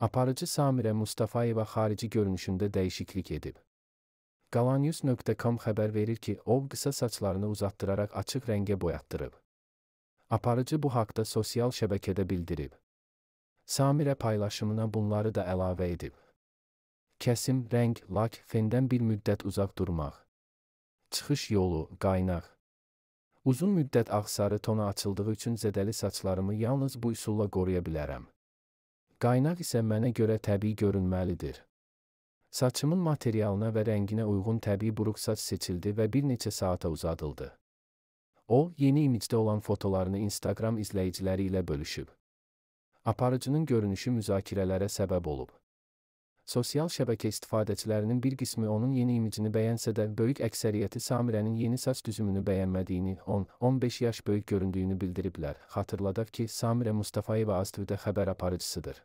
aparıcı Samirə Mustafayeva xarici görünüşündə dəyişiklik edib. Qalanyus.com xəbər verir ki, o qısa saçlarını uzatdıraraq açıq rəngə boyatdırıb. Aparıcı bu haqda sosial şəbəkədə bildirib. Samirə paylaşımına bunları da əlavə edib. Kəsim, rəng, lak, fendən bir müddət uzaq durmaq. Çıxış yolu, qaynaq. Uzun müddət ağ-sarı tona açıldığı üçün zədəli saçlarımı yalnız bu üsulla qoruya bilərəm. Qaynaq isə mənə görə təbii görünməlidir. Saçımın materialına və rənginə uyğun təbii buruq saç seçildi və bir neçə saata uzadıldı. O, yeni imicdə olan fotolarını Instagram izləyiciləri ilə bölüşüb. Aparıcının görünüşü müzakirələrə səbəb olub. Sosial şəbəkə istifadəçilərinin bir qismi onun yeni imicini bəyənsə də, böyük əksəriyyəti Samirənin yeni saç düzümünü bəyənmədiyini, 10-15 yaş böyük göründüyünü bildiriblər. Xatırladaq ki, Samirə Mustafayeva Astüdə xəbər aparıcısıdır.